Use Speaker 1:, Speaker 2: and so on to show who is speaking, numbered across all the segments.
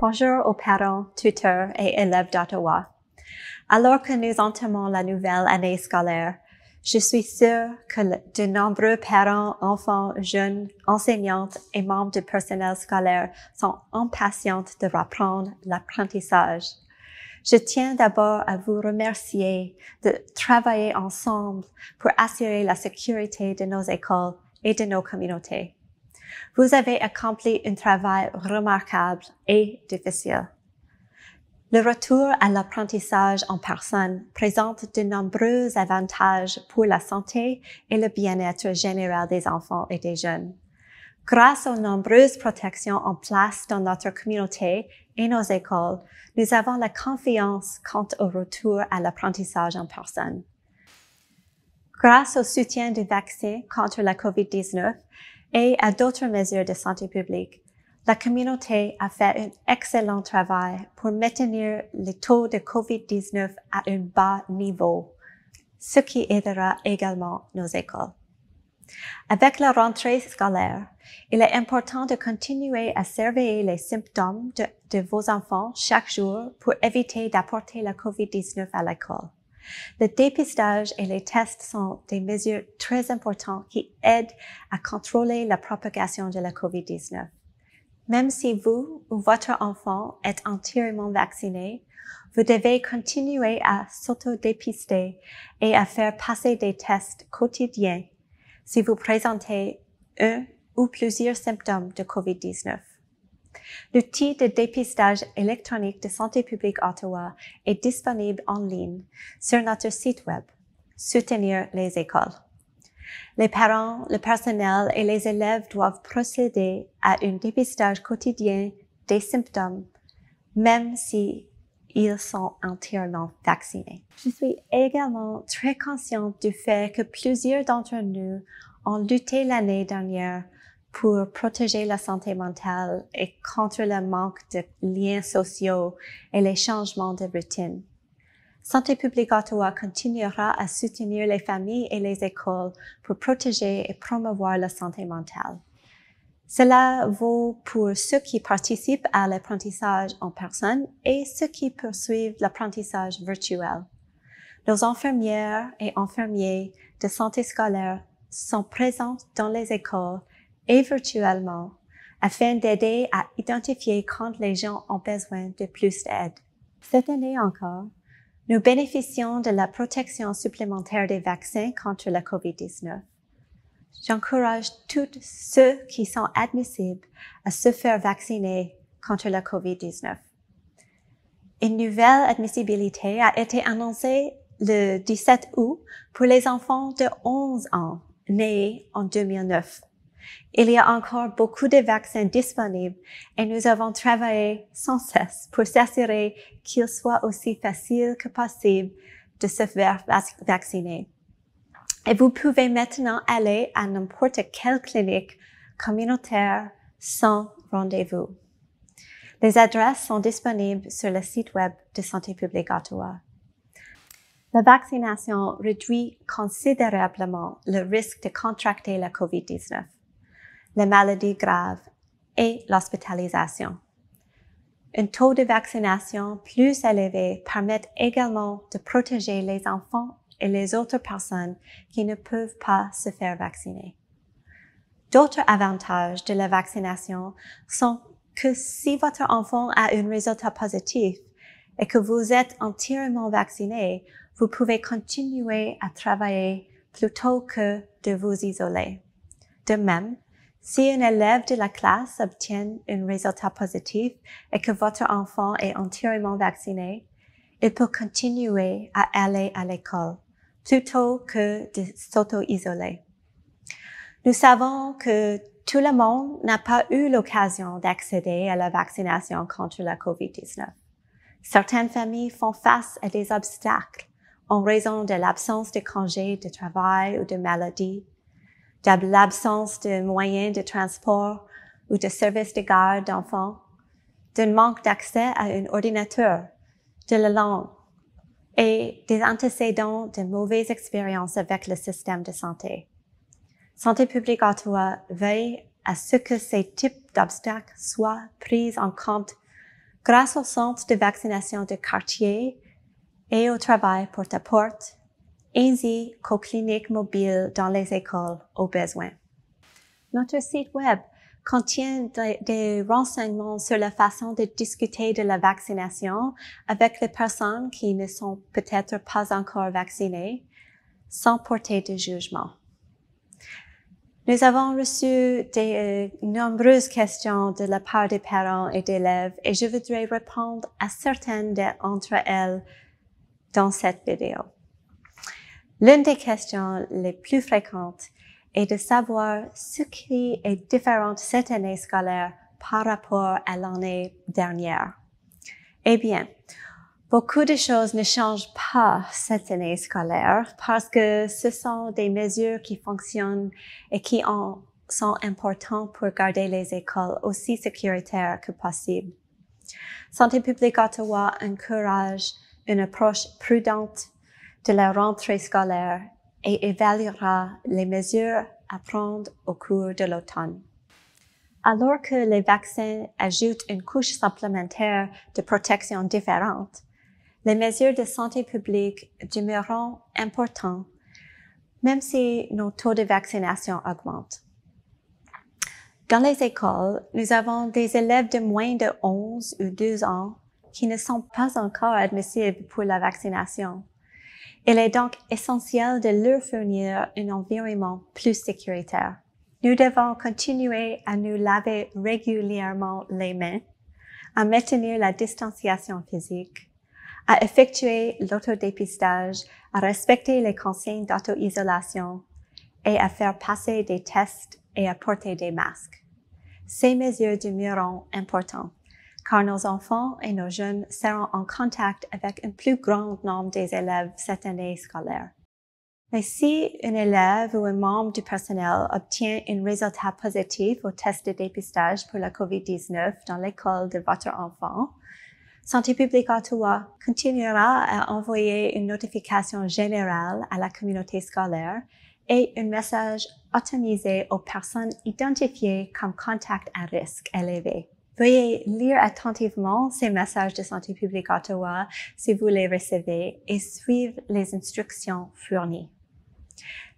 Speaker 1: Bonjour aux parents, tuteurs et élèves d'Ottawa. Alors que nous entamons la nouvelle année scolaire, je suis sûre que de nombreux parents, enfants, jeunes, enseignantes et membres du personnel scolaire sont impatients de reprendre l'apprentissage. Je tiens d'abord à vous remercier de travailler ensemble pour assurer la sécurité de nos écoles et de nos communautés. Vous avez accompli un travail remarquable et difficile. Le retour à l'apprentissage en personne présente de nombreux avantages pour la santé et le bien-être général des enfants et des jeunes. Grâce aux nombreuses protections en place dans notre communauté et nos écoles, nous avons la confiance quant au retour à l'apprentissage en personne grâce au soutien du vaccin contre la COVID-19 et à d'autres mesures de santé publique, la communauté a fait un excellent travail pour maintenir le taux de COVID-19 à un bas niveau, ce qui aidera également nos écoles. Avec la rentrée scolaire, il est important de continuer à surveiller les symptômes de, de vos enfants chaque jour pour éviter d'apporter la COVID-19 à l'école. Le dépistage et les tests sont des mesures très importantes qui aident à contrôler la propagation de la COVID-19. Même si vous ou votre enfant est entièrement vacciné, vous devez continuer à s'auto-dépister et à faire passer des tests quotidiens si vous présentez un ou plusieurs symptômes de COVID-19. L'outil de dépistage électronique de santé publique Ottawa est disponible en ligne sur notre site Web. Soutenir les écoles. Les parents, le personnel et les élèves doivent procéder à un dépistage quotidien des symptômes, même si sont entièrement vaccinés. Je suis également très consciente du fait que plusieurs d'entre nous ont lutté l'année dernière pour protéger la santé mentale et contre le manque de liens sociaux et les changements de routine. Santé publique Ottawa continuera à soutenir les familles et les écoles pour protéger et promouvoir la santé mentale. Cela vaut pour ceux qui participent à l'apprentissage en personne et ceux qui poursuivent l'apprentissage virtuel. Nos infirmières et infirmiers de santé scolaire sont présents dans les écoles et virtuellement afin d'aider à identifier quand les gens ont besoin de plus d'aide. Cette année encore, nous bénéficions de la protection supplémentaire des vaccins contre la COVID-19. J'encourage tous ceux qui sont admissibles à se faire vacciner contre la COVID-19. Une nouvelle admissibilité a été annoncée le 17 août pour les enfants de 11 ans nés en 2009. Il y a encore beaucoup de vaccins disponibles et nous avons travaillé sans cesse pour s'assurer qu'il soit aussi facile que possible de se faire vacciner. Et vous pouvez maintenant aller à n'importe quelle clinique communautaire sans rendez-vous. Les adresses sont disponibles sur le site web de Santé publique Ottawa. La vaccination réduit considérablement le risque de contracter la COVID-19 les maladies graves et l'hospitalisation. Un taux de vaccination plus élevé permet également de protéger les enfants et les autres personnes qui ne peuvent pas se faire vacciner. D'autres avantages de la vaccination sont que si votre enfant a un résultat positif et que vous êtes entièrement vacciné, vous pouvez continuer à travailler plutôt que de vous isoler. De même, si un élève de la classe obtient un résultat positif et que votre enfant est entièrement vacciné, il peut continuer à aller à l'école plutôt que de s'auto-isoler. Nous savons que tout le monde n'a pas eu l'occasion d'accéder à la vaccination contre la COVID-19. Certaines familles font face à des obstacles en raison de l'absence de congés de travail ou de maladies de l'absence de moyens de transport ou de services de garde d'enfants, d'un manque d'accès à un ordinateur, de la langue et des antécédents de mauvaises expériences avec le système de santé. Santé publique Ottawa veille à ce que ces types d'obstacles soient pris en compte grâce au centre de vaccination de quartier et au travail porte-à-porte ainsi qu'aux cliniques mobiles dans les écoles aux besoin. Notre site web contient des, renseignements sur la façon de discuter de la vaccination avec les personnes qui ne sont peut-être pas encore vaccinées, sans porter de jugement. Nous avons reçu de euh, nombreuses questions de la part des parents et d'élèves et je voudrais répondre à certaines d'entre elles dans cette vidéo. L'une des questions les plus fréquentes est de savoir ce qui est différent cette année scolaire par rapport à l'année dernière. Eh bien, beaucoup de choses ne changent pas cette année scolaire parce que ce sont des mesures qui fonctionnent et qui sont importantes pour garder les écoles aussi sécuritaires que possible. Santé publique Ottawa encourage une approche prudente de la rentrée scolaire et évaluera les mesures à prendre au cours de l'automne. Alors que les vaccins ajoutent une couche supplémentaire de protection différente, les mesures de santé publique demeureront importantes, même si nos taux de vaccination augmentent. Dans les écoles, nous avons des élèves de moins de 11 ou 12 ans qui ne sont pas encore admissibles pour la vaccination. Il est donc essentiel de leur fournir un environnement plus sécuritaire. Nous devons continuer à nous laver régulièrement les mains, à maintenir la distanciation physique, à effectuer l'autodépistage, à respecter les consignes d'auto-isolation et à faire passer des tests et à porter des masques. Ces mesures demeureront importantes car nos enfants et nos jeunes seront en contact avec un plus grand nombre des élèves cette année scolaire. Mais si un élève ou un membre du personnel obtient un résultat positif au test de dépistage pour la COVID-19 dans l'école de votre enfant, Santé publique Ottawa continuera à envoyer une notification générale à la communauté scolaire et un message automisé aux personnes identifiées comme contact à risque élevé. Veuillez lire attentivement ces messages de santé publique Ottawa si vous les recevez et suivre les instructions fournies.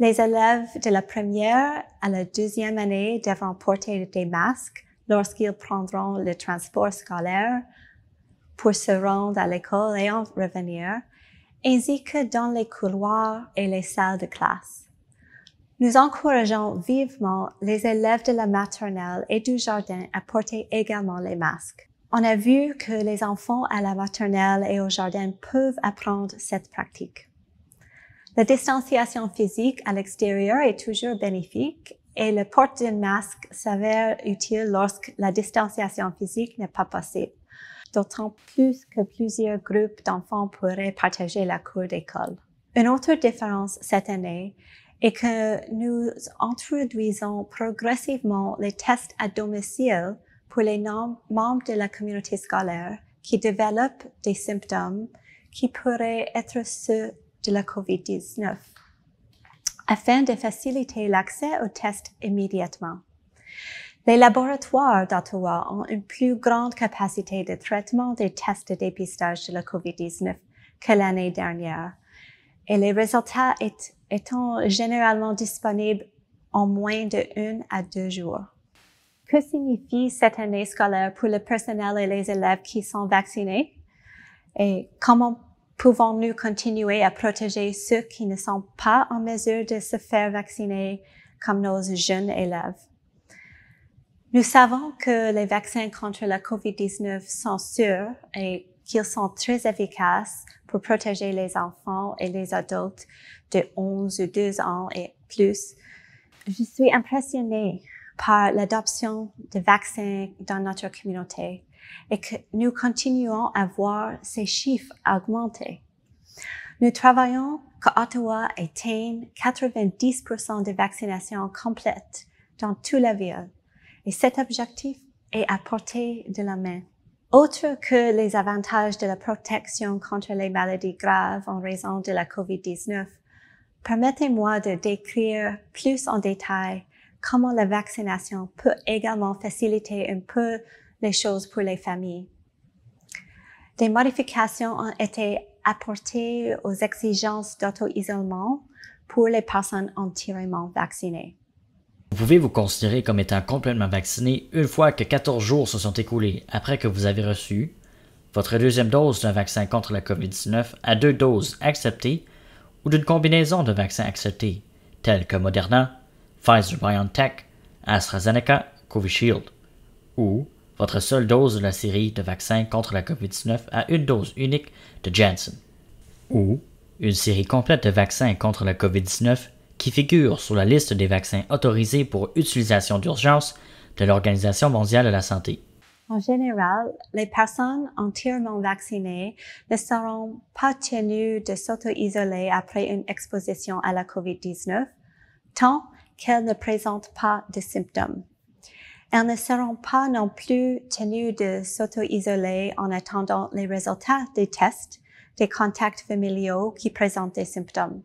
Speaker 1: Les élèves de la première à la deuxième année devront porter des masques lorsqu'ils prendront le transport scolaire pour se rendre à l'école et en revenir, ainsi que dans les couloirs et les salles de classe. Nous encourageons vivement les élèves de la maternelle et du jardin à porter également les masques. On a vu que les enfants à la maternelle et au jardin peuvent apprendre cette pratique. La distanciation physique à l'extérieur est toujours bénéfique et le port d'un masque s'avère utile lorsque la distanciation physique n'est pas possible, d'autant plus que plusieurs groupes d'enfants pourraient partager la cour d'école. Une autre différence cette année et que nous introduisons progressivement les tests à domicile pour les membres de la communauté scolaire qui développent des symptômes qui pourraient être ceux de la COVID-19 afin de faciliter l'accès aux tests immédiatement. Les laboratoires d'Ottawa ont une plus grande capacité de traitement des tests de dépistage de la COVID-19 que l'année dernière et les résultats étaient étant généralement disponible en moins de une à deux jours. Que signifie cette année scolaire pour le personnel et les élèves qui sont vaccinés? Et comment pouvons-nous continuer à protéger ceux qui ne sont pas en mesure de se faire vacciner comme nos jeunes élèves? Nous savons que les vaccins contre la COVID-19 sont sûrs et qu'ils sont très efficaces pour protéger les enfants et les adultes de 11 ou 12 ans et plus. Je suis impressionnée par l'adoption de vaccins dans notre communauté et que nous continuons à voir ces chiffres augmenter. Nous travaillons qu'Ottawa atteigne 90% de vaccination complète dans toute la ville et cet objectif est à portée de la main. Autre que les avantages de la protection contre les maladies graves en raison de la COVID-19, Permettez-moi de décrire plus en détail comment la vaccination peut également faciliter un peu les choses pour les familles. Des modifications ont été apportées aux exigences d'auto-isolement pour les personnes entièrement vaccinées.
Speaker 2: Vous pouvez vous considérer comme étant complètement vacciné une fois que 14 jours se sont écoulés après que vous avez reçu votre deuxième dose d'un vaccin contre la COVID-19 à deux doses acceptées ou d'une combinaison de vaccins acceptés, tels que Moderna, Pfizer-BioNTech, AstraZeneca, Covishield, ou votre seule dose de la série de vaccins contre la COVID-19 à une dose unique de Janssen, ou une série complète de vaccins contre la COVID-19 qui figure sur la liste des vaccins autorisés pour utilisation d'urgence de l'Organisation mondiale de la santé.
Speaker 1: En général, les personnes entièrement vaccinées ne seront pas tenues de s'auto-isoler après une exposition à la COVID-19, tant qu'elles ne présentent pas de symptômes. Elles ne seront pas non plus tenues de s'auto-isoler en attendant les résultats des tests des contacts familiaux qui présentent des symptômes.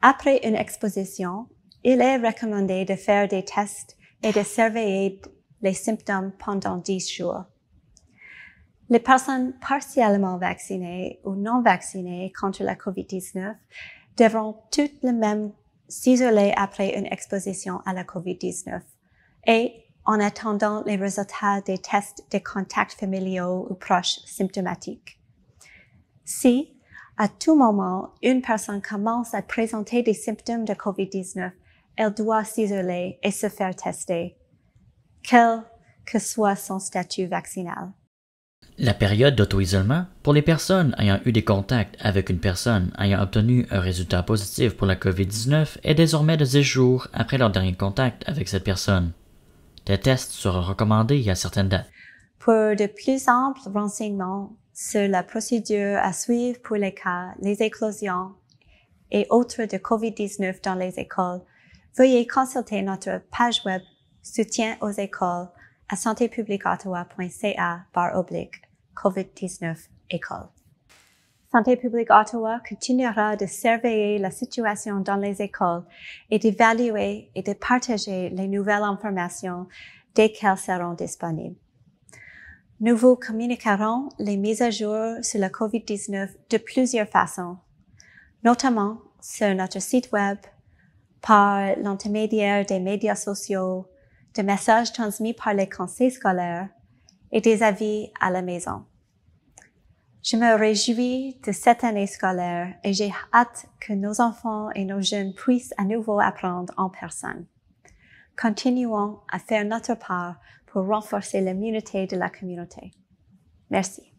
Speaker 1: Après une exposition, il est recommandé de faire des tests et de surveiller les symptômes pendant 10 jours. Les personnes partiellement vaccinées ou non vaccinées contre la COVID-19 devront toutes les même s'isoler après une exposition à la COVID-19 et en attendant les résultats des tests des contacts familiaux ou proches symptomatiques. Si, à tout moment, une personne commence à présenter des symptômes de COVID-19, elle doit s'isoler et se faire tester quel que soit son statut vaccinal.
Speaker 2: La période d'auto-isolement pour les personnes ayant eu des contacts avec une personne ayant obtenu un résultat positif pour la COVID-19 est désormais de 10 jours après leur dernier contact avec cette personne. Des tests seront recommandés à certaines dates.
Speaker 1: Pour de plus amples renseignements sur la procédure à suivre pour les cas, les éclosions et autres de COVID-19 dans les écoles, veuillez consulter notre page web soutien aux écoles à santépublicottawa.ca bar oblique COVID-19 école. Santé publique Ottawa continuera de surveiller la situation dans les écoles et d'évaluer et de partager les nouvelles informations dès qu'elles seront disponibles. Nous vous communiquerons les mises à jour sur la COVID-19 de plusieurs façons, notamment sur notre site web, par l'intermédiaire des médias sociaux, des messages transmis par les conseils scolaires et des avis à la maison. Je me réjouis de cette année scolaire et j'ai hâte que nos enfants et nos jeunes puissent à nouveau apprendre en personne. Continuons à faire notre part pour renforcer l'immunité de la communauté. Merci.